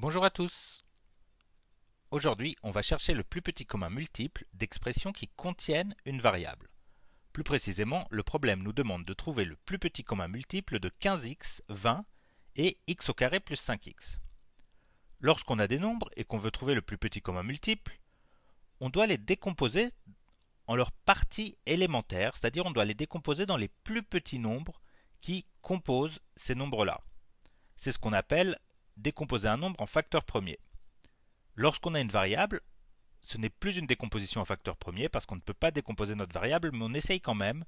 Bonjour à tous Aujourd'hui, on va chercher le plus petit commun multiple d'expressions qui contiennent une variable. Plus précisément, le problème nous demande de trouver le plus petit commun multiple de 15x, 20 et x au carré plus 5x. Lorsqu'on a des nombres et qu'on veut trouver le plus petit commun multiple, on doit les décomposer en leurs parties élémentaires, c'est-à-dire on doit les décomposer dans les plus petits nombres qui composent ces nombres-là. C'est ce qu'on appelle décomposer un nombre en facteurs premiers. Lorsqu'on a une variable, ce n'est plus une décomposition en facteurs premiers parce qu'on ne peut pas décomposer notre variable, mais on essaye quand même,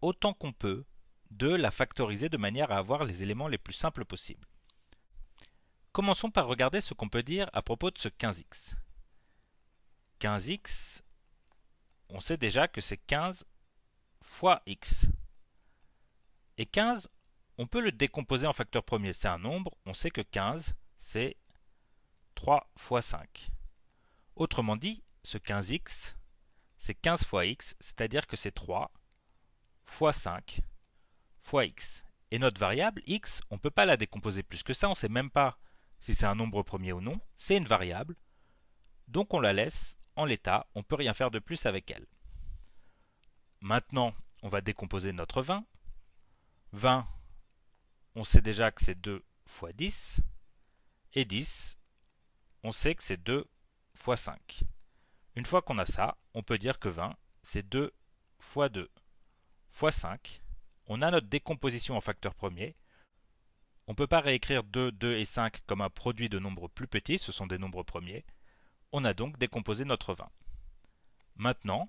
autant qu'on peut, de la factoriser de manière à avoir les éléments les plus simples possibles. Commençons par regarder ce qu'on peut dire à propos de ce 15x. 15x, on sait déjà que c'est 15 fois x. Et 15, on peut le décomposer en facteur premier. C'est un nombre, on sait que 15, c'est 3 fois 5. Autrement dit, ce 15x, c'est 15 fois x, c'est-à-dire que c'est 3 fois 5 fois x. Et notre variable, x, on ne peut pas la décomposer plus que ça, on ne sait même pas si c'est un nombre premier ou non, c'est une variable, donc on la laisse en l'état, on ne peut rien faire de plus avec elle. Maintenant, on va décomposer notre 20. 20, on sait déjà que c'est 2 fois 10. Et 10, on sait que c'est 2 fois 5. Une fois qu'on a ça, on peut dire que 20, c'est 2 fois 2 fois 5. On a notre décomposition en facteurs premiers. On ne peut pas réécrire 2, 2 et 5 comme un produit de nombres plus petits, ce sont des nombres premiers. On a donc décomposé notre 20. Maintenant,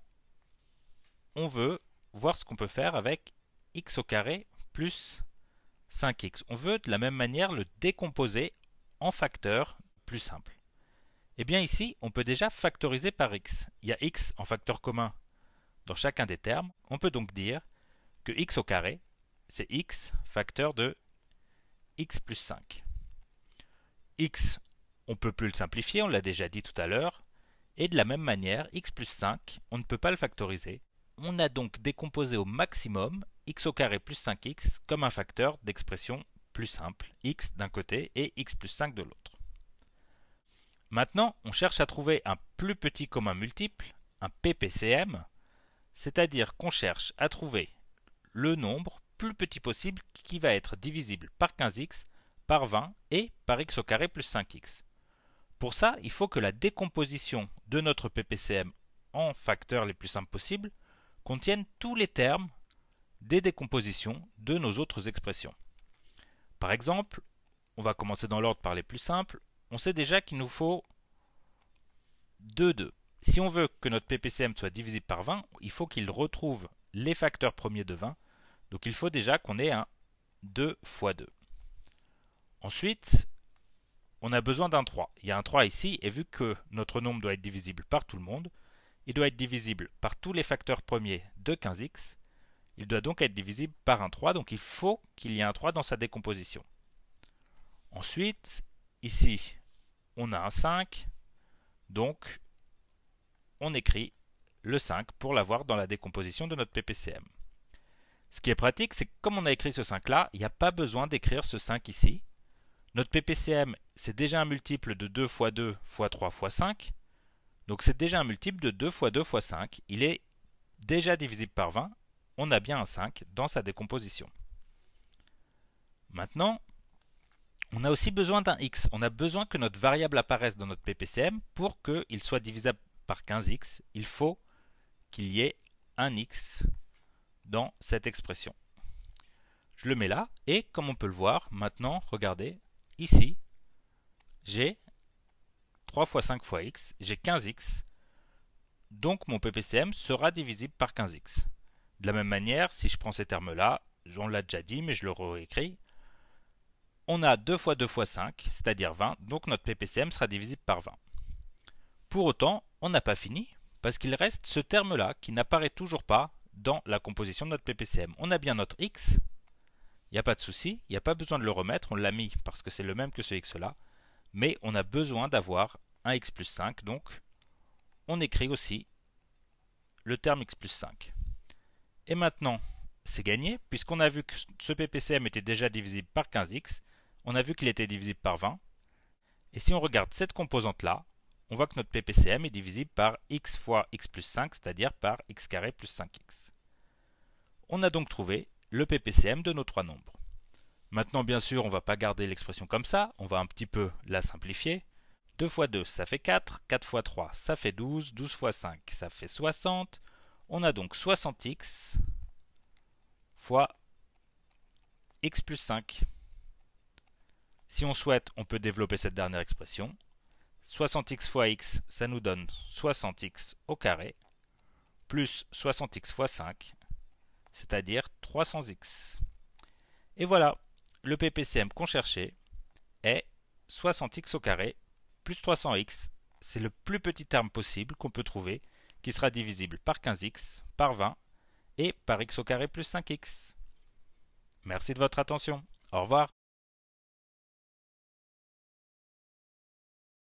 on veut voir ce qu'on peut faire avec x au carré plus 5x. On veut de la même manière le décomposer en facteurs plus simples. Eh bien ici, on peut déjà factoriser par x. Il y a x en facteur commun dans chacun des termes. On peut donc dire que x au carré, c'est x facteur de x plus 5. x, on ne peut plus le simplifier, on l'a déjà dit tout à l'heure. Et de la même manière, x plus 5, on ne peut pas le factoriser. On a donc décomposé au maximum x au carré plus 5x comme un facteur d'expression plus simple, x d'un côté et x plus 5 de l'autre. Maintenant, on cherche à trouver un plus petit commun multiple, un PPCM, c'est-à-dire qu'on cherche à trouver le nombre plus petit possible qui va être divisible par 15x, par 20 et par x au carré plus 5x. Pour ça, il faut que la décomposition de notre PPCM en facteurs les plus simples possibles contienne tous les termes des décompositions de nos autres expressions. Par exemple, on va commencer dans l'ordre par les plus simples, on sait déjà qu'il nous faut 2 2. Si on veut que notre PPCM soit divisible par 20, il faut qu'il retrouve les facteurs premiers de 20, donc il faut déjà qu'on ait un 2 fois 2. Ensuite, on a besoin d'un 3. Il y a un 3 ici, et vu que notre nombre doit être divisible par tout le monde, il doit être divisible par tous les facteurs premiers de 15x, il doit donc être divisible par un 3, donc il faut qu'il y ait un 3 dans sa décomposition. Ensuite, ici, on a un 5, donc on écrit le 5 pour l'avoir dans la décomposition de notre PPCM. Ce qui est pratique, c'est que comme on a écrit ce 5 là, il n'y a pas besoin d'écrire ce 5 ici. Notre PPCM, c'est déjà un multiple de 2 x 2 x 3 x 5. Donc c'est déjà un multiple de 2 x 2 x 5. Il est déjà divisible par 20 on a bien un 5 dans sa décomposition. Maintenant, on a aussi besoin d'un x. On a besoin que notre variable apparaisse dans notre ppcm pour qu'il soit divisible par 15x. Il faut qu'il y ait un x dans cette expression. Je le mets là, et comme on peut le voir, maintenant, regardez, ici, j'ai 3 fois 5 fois x, j'ai 15x, donc mon ppcm sera divisible par 15x. De la même manière, si je prends ces termes-là, on l'a déjà dit, mais je le réécris, on a 2 fois 2 fois 5, c'est-à-dire 20, donc notre PPCM sera divisible par 20. Pour autant, on n'a pas fini, parce qu'il reste ce terme-là qui n'apparaît toujours pas dans la composition de notre PPCM. On a bien notre x, il n'y a pas de souci, il n'y a pas besoin de le remettre, on l'a mis parce que c'est le même que ce x-là, mais on a besoin d'avoir un x plus 5, donc on écrit aussi le terme x plus 5. Et maintenant, c'est gagné, puisqu'on a vu que ce PPCM était déjà divisible par 15x, on a vu qu'il était divisible par 20, et si on regarde cette composante-là, on voit que notre PPCM est divisible par x fois x plus 5, c'est-à-dire par x carré plus 5x. On a donc trouvé le PPCM de nos trois nombres. Maintenant, bien sûr, on ne va pas garder l'expression comme ça, on va un petit peu la simplifier. 2 fois 2, ça fait 4, 4 fois 3, ça fait 12, 12 fois 5, ça fait 60, on a donc 60x fois x plus 5. Si on souhaite, on peut développer cette dernière expression. 60x fois x, ça nous donne 60x au carré, plus 60x fois 5, c'est-à-dire 300x. Et voilà, le PPCM qu'on cherchait est 60x au carré plus 300x. C'est le plus petit terme possible qu'on peut trouver qui sera divisible par 15x, par 20 et par x au plus 5x. Merci de votre attention. Au revoir.